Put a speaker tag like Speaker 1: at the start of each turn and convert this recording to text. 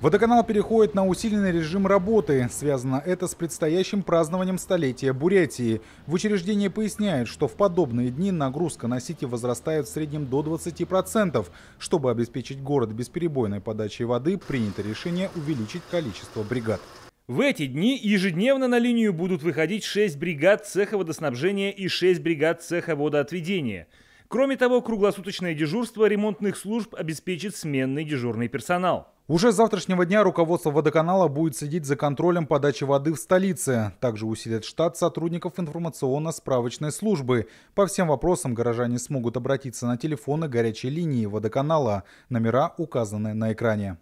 Speaker 1: Водоканал переходит на усиленный режим работы. Связано это с предстоящим празднованием столетия Бурятии. В учреждении поясняют, что в подобные дни нагрузка на сети возрастает в среднем до 20%. Чтобы обеспечить город бесперебойной подачей воды,
Speaker 2: принято решение увеличить количество бригад. В эти дни ежедневно на линию будут выходить 6 бригад цеха водоснабжения и 6 бригад цеха водоотведения – Кроме того, круглосуточное дежурство ремонтных служб обеспечит сменный дежурный персонал. Уже
Speaker 1: с завтрашнего дня руководство водоканала будет следить за контролем подачи воды в столице. Также усилят штат сотрудников информационно-справочной службы. По всем вопросам горожане смогут обратиться на телефоны горячей линии водоканала. Номера указаны на экране.